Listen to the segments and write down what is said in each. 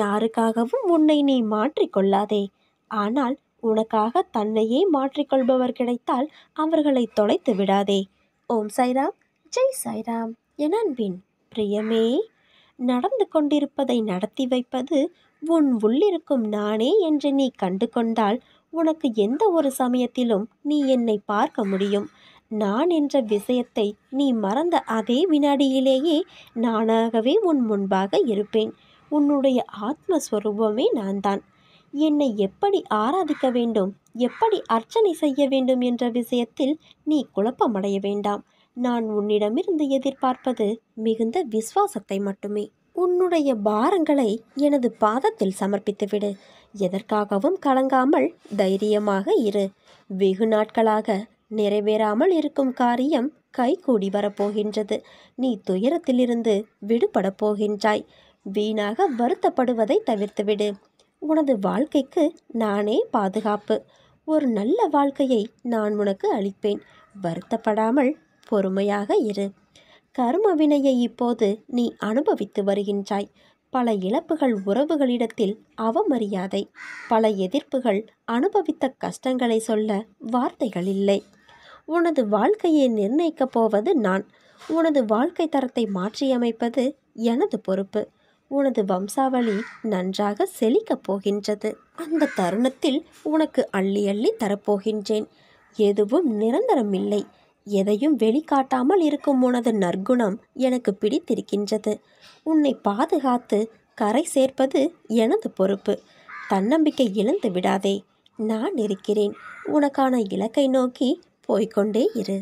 யாருக்காகவும் உன்னை நீ மாற்றிக்கொள்ளாதே ஆனால் உனக்காக தன்னையே மாற்றிக்கொள்பவர் கிடைத்தால் அவர்களை தொலைத்து விடாதே ஓம் சாய்ராம் ஜெய் சாய்ராம் என் அன்பின் பிரியமே நடந்து கொண்டிருப்பதை நடத்தி வைப்பது உன் உள்ளிருக்கும் நானே என்று நீ கண்டு கொண்டால் உனக்கு எந்த ஒரு சமயத்திலும் நீ என்னை பார்க்க முடியும் நான் என்ற விஷயத்தை நீ மறந்த அதே வினாடியிலேயே நானாகவே உன் முன்பாக இருப்பேன் உன்னுடைய ஆத்மஸ்வரூபமே நான் தான் என்னை எப்படி ஆராதிக்க வேண்டும் எப்படி அர்ச்சனை செய்ய வேண்டும் என்ற விஷயத்தில் நீ குழப்பமடைய வேண்டாம் நான் உன்னிடமிருந்து எதிர்பார்ப்பது மிகுந்த விசுவாசத்தை மட்டுமே உன்னுடைய பாரங்களை எனது பாதத்தில் சமர்ப்பித்துவிடு எதற்காகவும் கலங்காமல் தைரியமாக இரு வெகு நாட்களாக நிறைவேறாமல் இருக்கும் காரியம் கைகூடி வரப்போகின்றது நீ துயரத்திலிருந்து விடுபட போகின்றாய் வீணாக வருத்தப்படுவதை தவிர்த்துவிடு உனது வாழ்க்கைக்கு நானே பாதுகாப்பு ஒரு நல்ல வாழ்க்கையை நான் உனக்கு அளிப்பேன் வருத்தப்படாமல் பொறுமையாக இரு கரும வினையை இப்போது நீ அனுபவித்து வருகின்றாய் பல இழப்புகள் உறவுகளிடத்தில் அவமரியாதை பல எதிர்ப்புகள் அனுபவித்த கஷ்டங்களை சொல்ல வார்த்தைகள் இல்லை உனது வாழ்க்கையை நிர்ணயிக்கப் போவது நான் உனது வாழ்க்கை தரத்தை மாற்றியமைப்பது எனது பொறுப்பு உனது வம்சாவளி நன்றாக செழிக்கப் போகின்றது அந்த தருணத்தில் உனக்கு அள்ளி அள்ளி தரப்போகின்றேன் எதுவும் நிரந்தரமில்லை எதையும் வெளிக்காட்டாமல் இருக்கும் உனது நற்குணம் எனக்கு பிடித்திருக்கின்றது உன்னை பாதுகாத்து கரை சேர்ப்பது எனது பொறுப்பு தன்னம்பிக்கை இழந்து விடாதே நான் இருக்கிறேன் உனக்கான இலக்கை நோக்கி போய்கொண்டே இரு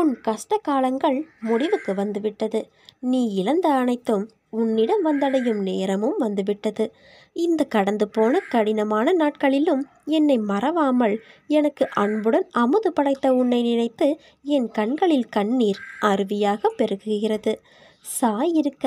உன் கஷ்ட காலங்கள் முடிவுக்கு வந்துவிட்டது நீ இழந்த அனைத்தும் உன்னிடம் வந்தடையும் நேரமும் வந்துவிட்டது இந்த கடந்து போன கடினமான நாட்களிலும் என்னை மறவாமல் எனக்கு அன்புடன் அமுது படைத்த உன்னை நினைத்து என் கண்களில் கண்ணீர் அருவியாக பெருகுகிறது சாய் இருக்க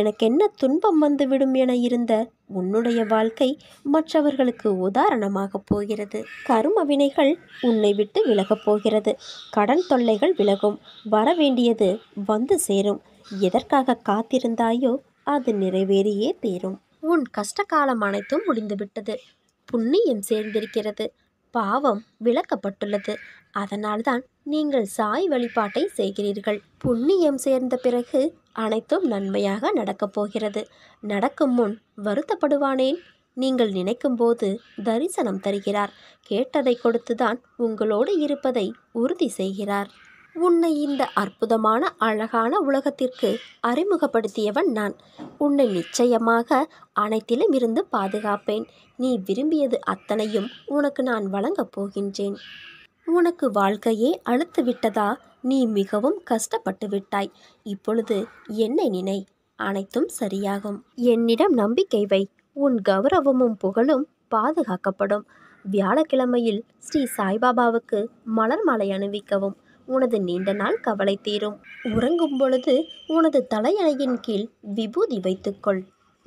எனக்கென்ன துன்பம் வந்துவிடும் என இருந்த உன்னுடைய வாழ்க்கை மற்றவர்களுக்கு உதாரணமாக போகிறது கரும வினைகள் உன்னை விட்டு விலகப் போகிறது கடன் தொல்லைகள் விலகும் வரவேண்டியது வந்து சேரும் எதற்காக காத்திருந்தாயோ அது நிறைவேறியே தீரும் உன் கஷ்ட காலம் அனைத்தும் முடிந்துவிட்டது புண்ணியம் சேர்ந்திருக்கிறது பாவம் விளக்கப்பட்டுள்ளது அதனால்தான் நீங்கள் சாய் வழிபாட்டை செய்கிறீர்கள் புண்ணியம் சேர்ந்த பிறகு அனைத்தும் நன்மையாக நடக்கப் போகிறது நடக்கும் முன் வருத்தப்படுவானேன் நீங்கள் நினைக்கும்போது தரிசனம் தருகிறார் கேட்டதை கொடுத்துதான் உங்களோடு இருப்பதை உறுதி செய்கிறார் உன்னை இந்த அற்புதமான அழகான உலகத்திற்கு அறிமுகப்படுத்தியவன் நான் உன்னை நிச்சயமாக அனைத்திலும் இருந்து பாதுகாப்பேன் நீ விரும்பியது அத்தனையும் உனக்கு நான் வழங்கப் போகின்றேன் உனக்கு வாழ்க்கையே அழுத்து விட்டதா நீ மிகவும் கஷ்டப்பட்டு விட்டாய் இப்பொழுது என்னை நினை அனைத்தும் சரியாகும் என்னிடம் நம்பிக்கை வை உன் கௌரவமும் புகழும் பாதுகாக்கப்படும் வியாழக்கிழமையில் ஸ்ரீ சாய்பாபாவுக்கு மலர் மாலை அணிவிக்கவும் உனது நீண்ட நாள் கவலை தீரும் உறங்கும் பொழுது உனது தலையணையின் கீழ் விபூதி வைத்துக்கொள்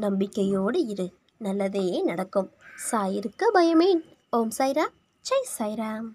நம்பிக்கையோடு இரு நல்லதே நடக்கும் சாயிருக்க பயமேன் ஓம் சாய்ரா ஜெய் சாய்ராம்